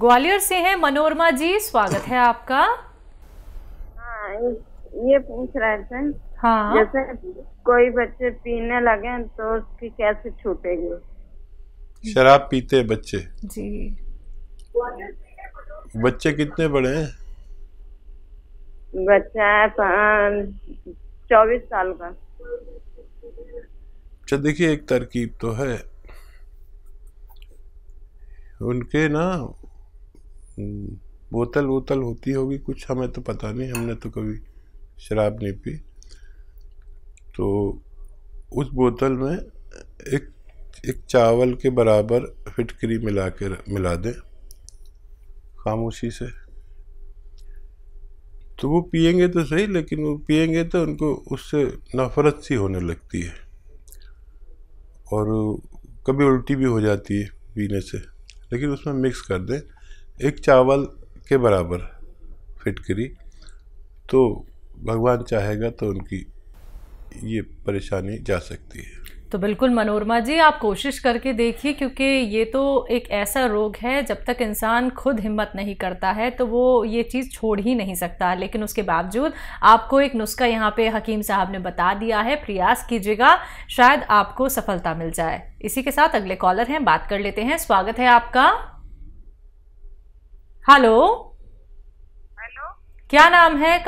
ग्वालियर से हैं मनोरमा जी स्वागत है आपका हाँ, ये पूछ रहे थे हाँ जैसे कोई बच्चे पीने लगे तो उसकी कैसे छूटेगी शराब पीते बच्चे जी बच्चे कितने बड़े हैं बच्चा है चौबीस साल का अच्छा देखिए एक तरकीब तो है उनके ना हम्म, बोतल वोतल होती होगी कुछ हमें तो पता नहीं हमने तो कभी शराब नहीं पी तो उस बोतल में एक एक चावल के बराबर फिटकरी मिला के मिला दें खामोशी से तो वो पियेंगे तो सही लेकिन वो पियेंगे तो उनको उससे नफरत सी होने लगती है और कभी उल्टी भी हो जाती है पीने से लेकिन उसमें मिक्स कर दें एक चावल के बराबर फिटकरी तो भगवान चाहेगा तो उनकी ये परेशानी जा सकती है तो बिल्कुल मनोरमा जी आप कोशिश करके देखिए क्योंकि ये तो एक ऐसा रोग है जब तक इंसान खुद हिम्मत नहीं करता है तो वो ये चीज़ छोड़ ही नहीं सकता लेकिन उसके बावजूद आपको एक नुस्खा यहाँ पे हकीम साहब ने बता दिया है प्रयास कीजिएगा शायद आपको सफलता मिल जाए इसी के साथ अगले कॉलर हैं बात कर लेते हैं स्वागत है आपका हेलो हेलो क्या नाम है